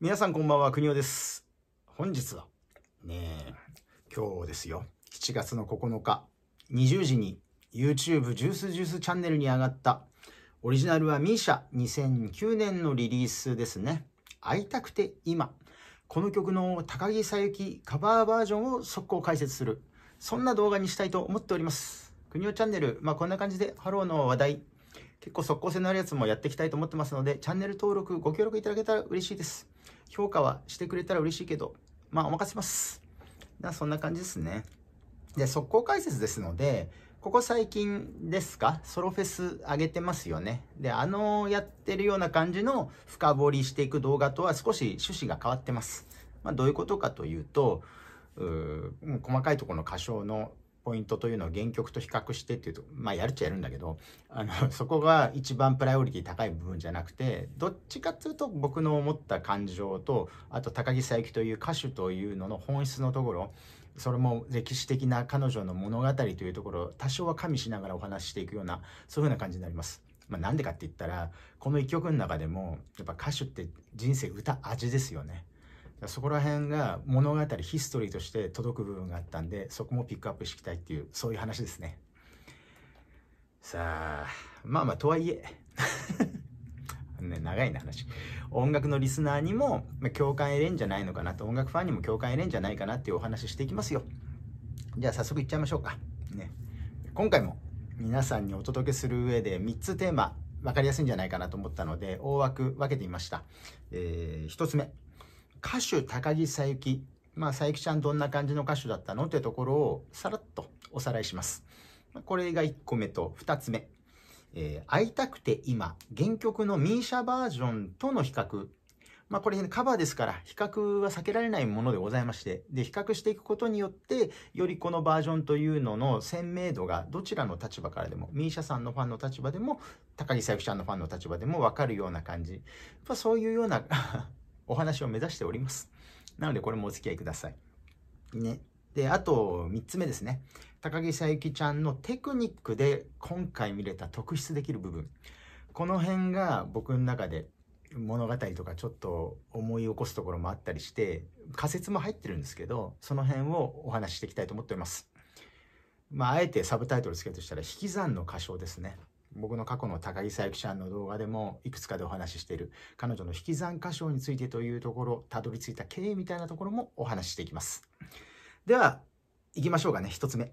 皆さんこんばんは、国尾です。本日は、ね今日ですよ、7月の9日、20時に YouTube ジュースジュースチャンネルに上がった、オリジナルは MISIA2009 年のリリースですね。会いたくて今。この曲の高木さゆきカバーバージョンを速攻解説する。そんな動画にしたいと思っております。国尾チャンネル、まあ、こんな感じでハローの話題、結構即効性のあるやつもやっていきたいと思ってますので、チャンネル登録、ご協力いただけたら嬉しいです。評価はしてくれたら嬉しいけど、まあお任せします。だそんな感じですね。で、速攻解説ですので、ここ最近ですかソロフェス上げてますよね。で、あのやってるような感じの深掘りしていく動画とは少し趣旨が変わってます。まあ、どういうことかというと、うもう細かいところの歌唱のポイントというのを原曲と比較してっていうと、まあやるっちゃやるんだけど、あの、そこが一番プライオリティ高い部分じゃなくて、どっちかっていうと僕の思った感情と、あと高木佐伯という歌手というのの本質のところ、それも歴史的な彼女の物語というところを多少は加味しながらお話ししていくような、そういうふうな感じになります。まあ、なんでかって言ったら、この一曲の中でも、やっぱ歌手って人生歌味ですよね。そこら辺が物語ヒストリーとして届く部分があったんでそこもピックアップしていきたいっていうそういう話ですねさあまあまあとはいえ ね、長いな話音楽のリスナーにも共感得れんじゃないのかなと音楽ファンにも共感得れんじゃないかなっていうお話していきますよじゃあ早速いっちゃいましょうかね今回も皆さんにお届けする上で3つテーマ分かりやすいんじゃないかなと思ったので大枠分けてみました、えー、1つ目歌手高木さゆき。まあ、さゆきちゃんどんな感じの歌手だったのってところをさらっとおさらいします。これが1個目と2つ目。えー、会いたくて今、原曲の misia バージョンとの比較。まあ、これ、カバーですから、比較は避けられないものでございまして、で、比較していくことによって、よりこのバージョンというのの鮮明度が、どちらの立場からでも、misia さんのファンの立場でも、高木さゆきちゃんのファンの立場でも分かるような感じ。そういうようなお話を目指しております。なのでこれもお付き合いください。ね。で、あと3つ目ですね。高木さゆきちゃんのテクニックで今回見れた特筆できる部分。この辺が僕の中で物語とかちょっと思い起こすところもあったりして仮説も入ってるんですけどその辺をお話ししていきたいと思っております。まあ、あえてサブタイトルつけるとしたら引き算の歌唱ですね。僕の過去の高木さゆきちゃんの動画でもいくつかでお話ししている彼女の引き算箇所についてというところたどり着いた経緯みたいなところもお話ししていきますでは行きましょうかね1つ目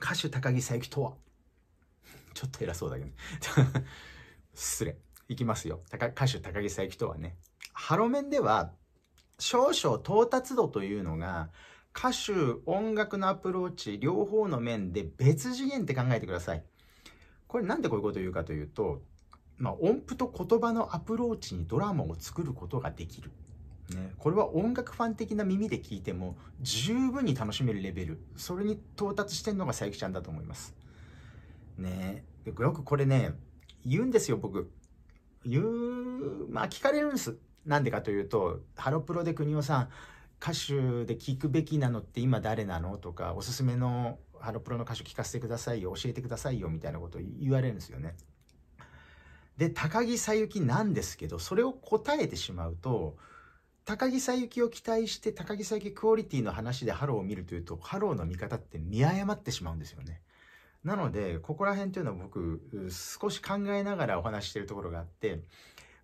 歌手高木さゆきとはちょっと偉そうだけど、ね、失礼いきますよ歌手高木さゆきとはねハロメンでは少々到達度というのが歌手音楽のアプローチ両方の面で別次元って考えてくださいこれなんでこういうことを言うかというと、まあ、音符と言葉のアプローチにドラマを作ることができる。ね、これは音楽ファン的な耳で聞いても十分に楽しめるレベルそれに到達してんのが佐伯ちゃんだと思いますねよくこれね言うんですよ僕言うまあ聞かれるんですなんでかというとハロプロで国尾さん歌手で聴くべきなのって今誰なのとかおすすめのハロプロの歌手聞かせてくださいよ、教えてくださいよ、みたいなことを言われるんですよね。で、高木さゆきなんですけど、それを答えてしまうと、高木さゆきを期待して、高木さゆきクオリティの話でハローを見るというと、ハローの見方って見誤ってしまうんですよね。なので、ここら辺というのは僕、少し考えながらお話しているところがあって、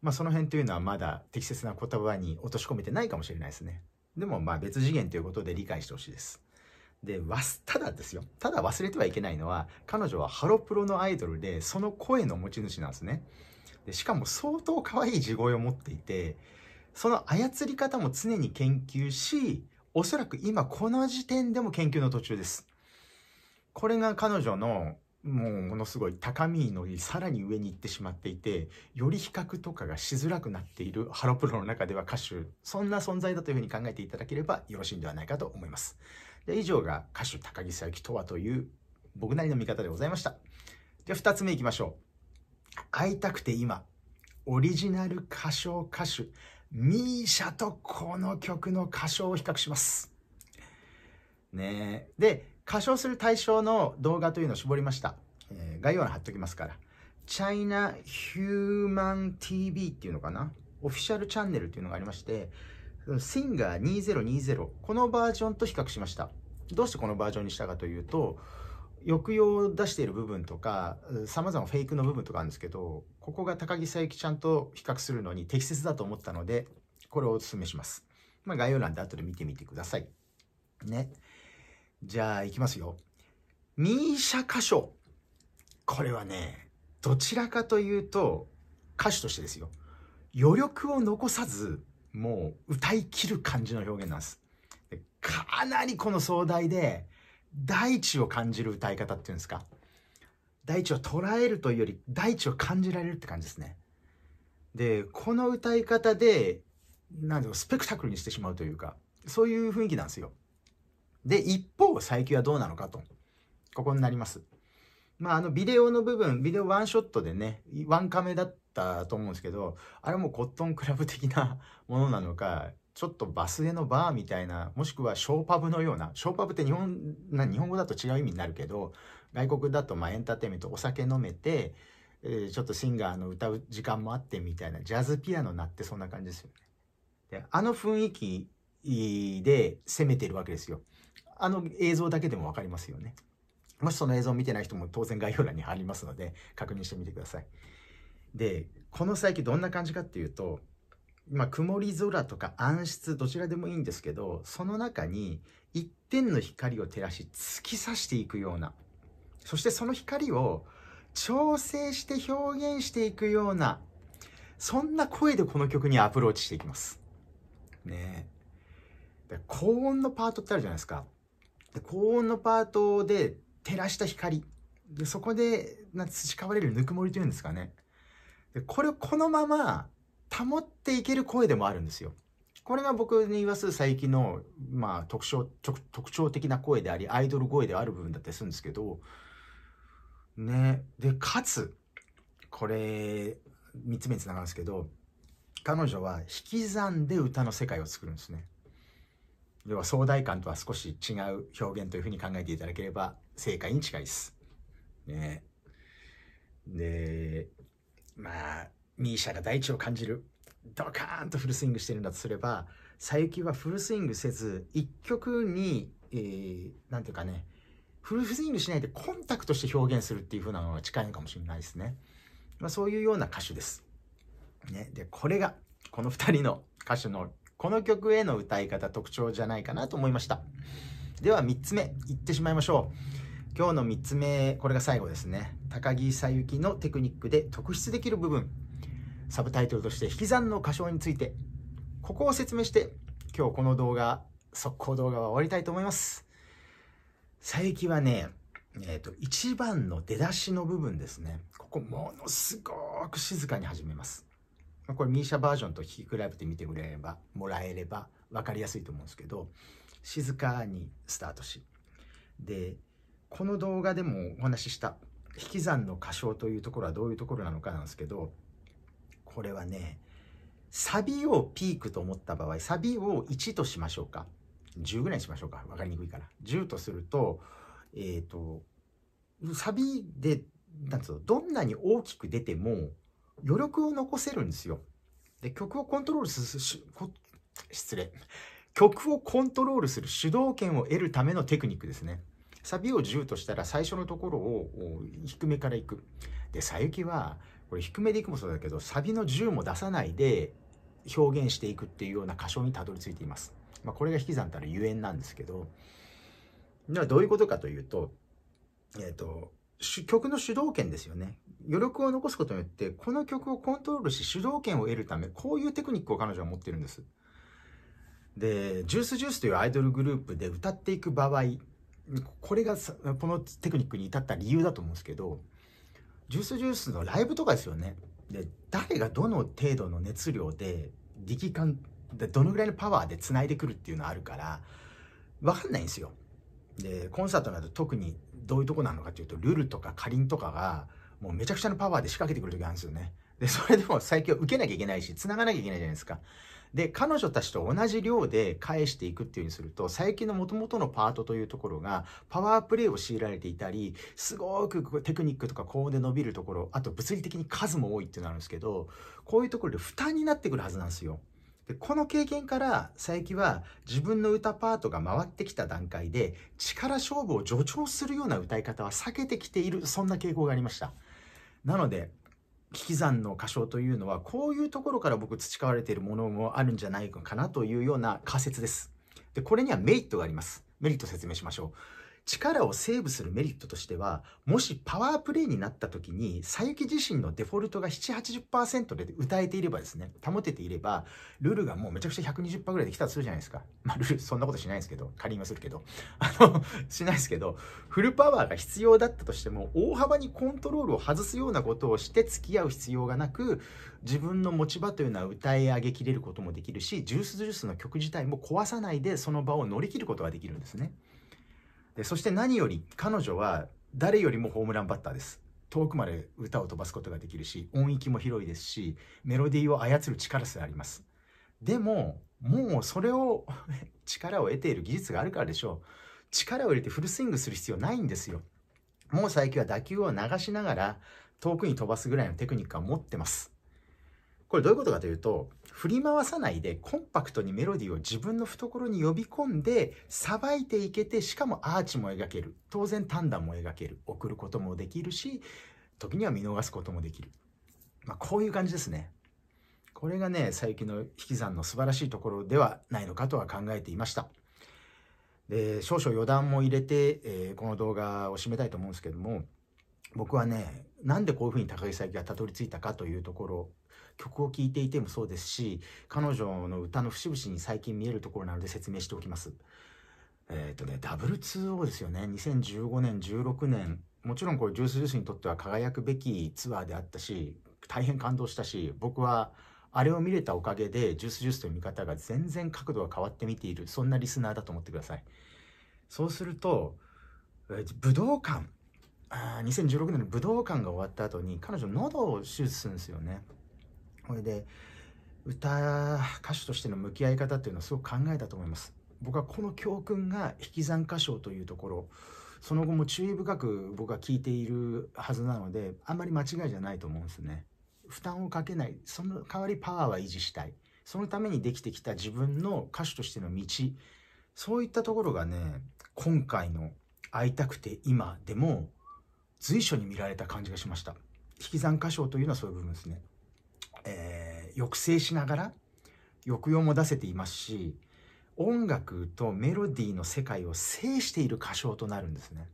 まあその辺というのはまだ適切な言葉に落とし込めてないかもしれないですね。でもまあ別次元ということで理解してほしいです。で、ただですよ。ただ忘れてはいけないのは、彼女はハロプロのアイドルで、その声の持ち主なんですね。でしかも相当可愛い地声を持っていて、その操り方も常に研究し、おそらく今この時点でも研究の途中です。これが彼女のもうものすごい高みのり、さらに上に行ってしまっていて、より比較とかがしづらくなっているハロプロの中では歌手、そんな存在だというふうに考えていただければよろしいんではないかと思います。で以上が歌手高木さゆとはという僕なりの見方でございました。じゃあ2つ目いきましょう。会いたくて今、オリジナル歌唱歌手、misia とこの曲の歌唱を比較します。ねで、歌唱する対象の動画というのを絞りました。えー、概要欄貼っときますから。China Human TV っていうのかなオフィシャルチャンネルっていうのがありまして、シンガー2020このバージョンと比較しましたどうしてこのバージョンにしたかというと抑揚を出している部分とかさまざまフェイクの部分とかあるんですけどここが高木佐伯ちゃんと比較するのに適切だと思ったのでこれをお勧めします、まあ、概要欄で後で見てみてくださいねじゃあいきますよ misia 歌唱これはねどちらかというと歌手としてですよ余力を残さずもう歌い切る感じの表現なんです。でかなりこの壮大で、大地を感じる歌い方っていうんですか。大地を捉えるというより、大地を感じられるって感じですね。で、この歌い方で、なんだろう、スペクタクルにしてしまうというか、そういう雰囲気なんですよ。で、一方、最近はどうなのかと。ここになります。まあ、あの、ビデオの部分、ビデオワンショットでね、ワンカメだっったと思うんですけど、あれもコットンクラブ的な ものなのか、ちょっとバスへのバーみたいな、もしくはショーパブのような、ショーパブって日本、な日本語だと違う意味になるけど、外国だとまあエンターテインメント、お酒飲めて、えー、ちょっとシンガーの歌う時間もあってみたいな、ジャズピアノなってそんな感じですよね。で、あの雰囲気で攻めてるわけですよ。あの映像だけでも分かりますよね。もしその映像を見てない人も当然概要欄に貼りますので、確認してみてください。でこの最近どんな感じかっていうとまあ、曇り空とか暗室どちらでもいいんですけどその中に一点の光を照らし突き刺していくようなそしてその光を調整して表現していくようなそんな声でこの曲にアプローチしていきますねえ高音のパートってあるじゃないですかで高音のパートで照らした光でそこで培われるぬくもりというんですかねでこれをこのまま保っていける声でもあるんですよ。これが僕に言わす最近の、まあ、特徴特徴的な声でありアイドル声である部分だったりするんですけどねでかつこれ3つ目につながるんですけど彼女は引き算で歌の世界を作るんですね。では壮大感とは少し違う表現というふうに考えていただければ正解に近いです。ねでまあ、ミーシャが大地を感じる、ドカーンとフルスイングしてるんだとすれば、佐伯はフルスイングせず、一曲に、えー、なんていうかね、フルスイングしないでコンタクトして表現するっていう風なのが近いのかもしれないですね。まあ、そういうような歌手です。ね、で、これが、この2人の歌手のこの曲への歌い方特徴じゃないかなと思いました。では3つ目、いってしまいましょう。今日の3つ目、これが最後ですね。高木さゆきのテクニックで特筆できる部分。サブタイトルとして引き算の歌唱について。ここを説明して、今日この動画、速攻動画は終わりたいと思います。さゆきはね、えっ、ー、と、1番の出だしの部分ですね。ここものすごく静かに始めます。これミーシャバージョンと聴き比べてみてくれれば、もらえれば分かりやすいと思うんですけど、静かにスタートし。で、この動画でもお話しした引き算の歌唱というところはどういうところなのかなんですけどこれはねサビをピークと思った場合サビを1としましょうか10ぐらいしましょうか分かりにくいから10とするとえっ、ー、とサビでなんつうのどんなに大きく出ても余力を残せるんですよで曲をコントロールする失礼曲をコントロールする主導権を得るためのテクニックですねサビを10としたら最初のところを低めからいく。で、さゆきは、これ低めでいくもそうだけど、サビの10も出さないで表現していくっていうような歌唱にたどり着いています。まあ、これが引き算たるゆえんなんですけど、ではどういうことかというと、えっ、ー、と、曲の主導権ですよね。余力を残すことによって、この曲をコントロールし主導権を得るため、こういうテクニックを彼女は持ってるんです。で、ジュースジュースというアイドルグループで歌っていく場合、これがこのテクニックに至った理由だと思うんですけどジュースジュースのライブとかですよねで誰がどの程度の熱量で力感でどのぐらいのパワーでつないでくるっていうのはあるから分かんないんですよ。でコンサートなど特にどういうとこなのかっていうとルルとかかりんとかがもうめちゃくちゃのパワーで仕掛けてくる時あるんですよね。でそれでも最近は受けなきゃいけないし繋がなきゃいけないじゃないですか。で、彼女たちと同じ量で返していくっていうにすると、佐伯の元々のパートというところが、パワープレイを強いられていたり、すごくテクニックとか高音で伸びるところ、あと物理的に数も多いっていうのあるんですけど、こういうところで負担になってくるはずなんですよ。でこの経験から佐伯は自分の歌パートが回ってきた段階で力勝負を助長するような歌い方は避けてきているそんな傾向がありましたなので引き算の歌唱というのはこういうところから僕培われているものもあるんじゃないかなというような仮説です。でこれにはメリットがあります。メリット説明しましょう。力をセーブするメリットとしては、もしパワープレイになった時に、佐伯自身のデフォルトが7、80%で歌えていればですね、保てていれば、ルールがもうめちゃくちゃ120%ぐらいできたとするじゃないですか。まあ、ルール、そんなことしないですけど、仮にはするけど。あの、しないですけど、フルパワーが必要だったとしても、大幅にコントロールを外すようなことをして付き合う必要がなく、自分の持ち場というのは歌い上げきれることもできるし、ジュースジュースの曲自体も壊さないで、その場を乗り切ることができるんですね。でそして何より彼女は誰よりもホームランバッターです遠くまで歌を飛ばすことができるし音域も広いですしメロディーを操る力すらありますでももうそれを 力を得ている技術があるからでしょう力を入れてフルスイングする必要ないんですよもう最近は打球を流しながら遠くに飛ばすぐらいのテクニックは持ってますこれどういうことかというと、振り回さないでコンパクトにメロディーを自分の懐に呼び込んで、さばいていけて、しかもアーチも描ける。当然短弾も描ける。送ることもできるし、時には見逃すこともできる。まあ、こういう感じですね。これがね、最近の引き算の素晴らしいところではないのかとは考えていました。で、少々余談も入れて、えー、この動画を締めたいと思うんですけども、僕はね、なんでこういうふうに高木佐伯がたどり着いたかというところ曲を聴いていてもそうですし、彼女の歌の節々に最近見えるところなので説明しておきます。えっ、ー、とね、ダブル2 o ですよね。2015年、16年。もちろんこれジュースジュースにとっては輝くべきツアーであったし、大変感動したし、僕はあれを見れたおかげで、ジュースジュースという見方が全然角度が変わって見ている、そんなリスナーだと思ってください。そうすると、え武道館あ、2016年の武道館が終わった後に、彼女喉を手術するんですよね。これで歌歌手としての向き合い方っていうのはすごく考えたと思います僕はこの教訓が引き算歌唱というところその後も注意深く僕は聞いているはずなのであんまり間違いじゃないと思うんですね負担をかけないその代わりパワーは維持したいそのためにできてきた自分の歌手としての道そういったところがね今回の「会いたくて今」でも随所に見られた感じがしました引き算歌唱というのはそういう部分ですねえー、抑制しながら抑揚も出せていますし音楽とメロディーの世界を制している歌唱となるんですね。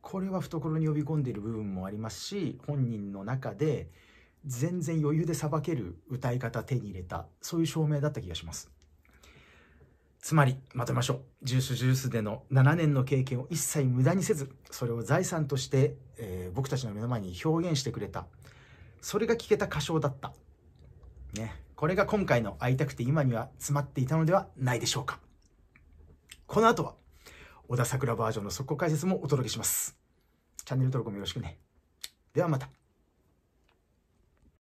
これは懐に呼び込んでいる部分もありますし本人の中で全然余裕でさばける歌い方手に入れたそういう証明だった気がします。つまりまとめましょうジュースジュースでの7年の経験を一切無駄にせずそれを財産として、えー、僕たちの目の前に表現してくれたそれが聞けた歌唱だった。ね。これが今回の会いたくて今には詰まっていたのではないでしょうか。この後は、小田桜バージョンの速攻解説もお届けします。チャンネル登録もよろしくね。ではまた。